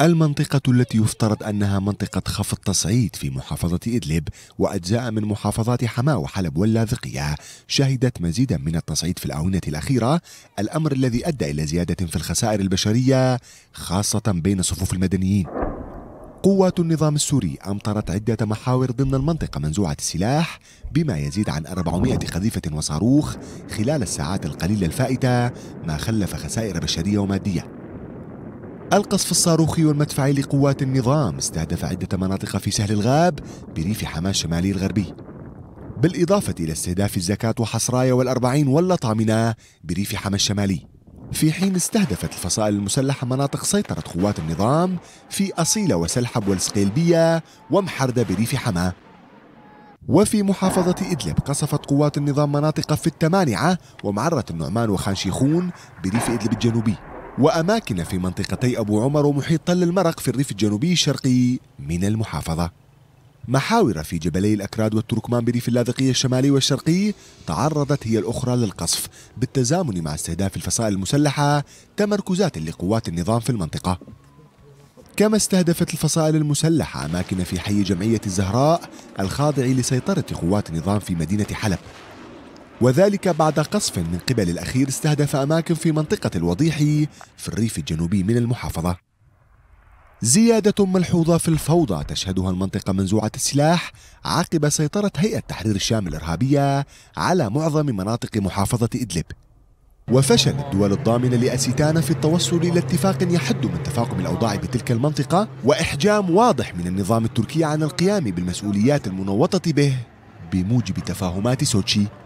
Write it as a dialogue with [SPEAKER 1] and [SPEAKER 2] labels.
[SPEAKER 1] المنطقة التي يفترض أنها منطقة خفض تصعيد في محافظة إدلب وأجزاء من محافظات حماة وحلب واللاذقية شهدت مزيدا من التصعيد في الآونة الأخيرة الأمر الذي أدى إلى زيادة في الخسائر البشرية خاصة بين صفوف المدنيين قوات النظام السوري أمطرت عدة محاور ضمن المنطقة منزوعة السلاح بما يزيد عن 400 قذيفة وصاروخ خلال الساعات القليلة الفائتة ما خلف خسائر بشرية ومادية القصف الصاروخي والمدفعي لقوات النظام استهدف عدة مناطق في سهل الغاب بريف حماة الشمالي الغربي بالإضافة إلى استهداف الزكاة وحصرايا والأربعين واللطامنة بريف حماة الشمالي في حين استهدفت الفصائل المسلحة مناطق سيطرة قوات النظام في أصيلة وسلحب والسقيلبية ومحردة بريف حماة وفي محافظة إدلب قصفت قوات النظام مناطق في التمانعة ومعرة النعمان وخان شيخون بريف إدلب الجنوبي وأماكن في منطقتي أبو عمر ومحيط تل المرق في الريف الجنوبي الشرقي من المحافظة محاور في جبلي الأكراد والتركمان بريف اللاذقية الشمالي والشرقي تعرضت هي الأخرى للقصف بالتزامن مع استهداف الفصائل المسلحة تمركزات لقوات النظام في المنطقة كما استهدفت الفصائل المسلحة أماكن في حي جمعية الزهراء الخاضع لسيطرة قوات النظام في مدينة حلب وذلك بعد قصف من قبل الأخير استهدف أماكن في منطقة الوضيحي في الريف الجنوبي من المحافظة زيادة ملحوظة في الفوضى تشهدها المنطقة منزوعة السلاح عقب سيطرة هيئة تحرير الشام الإرهابية على معظم مناطق محافظة إدلب وفشل الدول الضامنة لأسيتانا في التوصل إلى اتفاق يحد من تفاقم الأوضاع بتلك المنطقة وإحجام واضح من النظام التركي عن القيام بالمسؤوليات المنوطة به بموجب تفاهمات سوتشي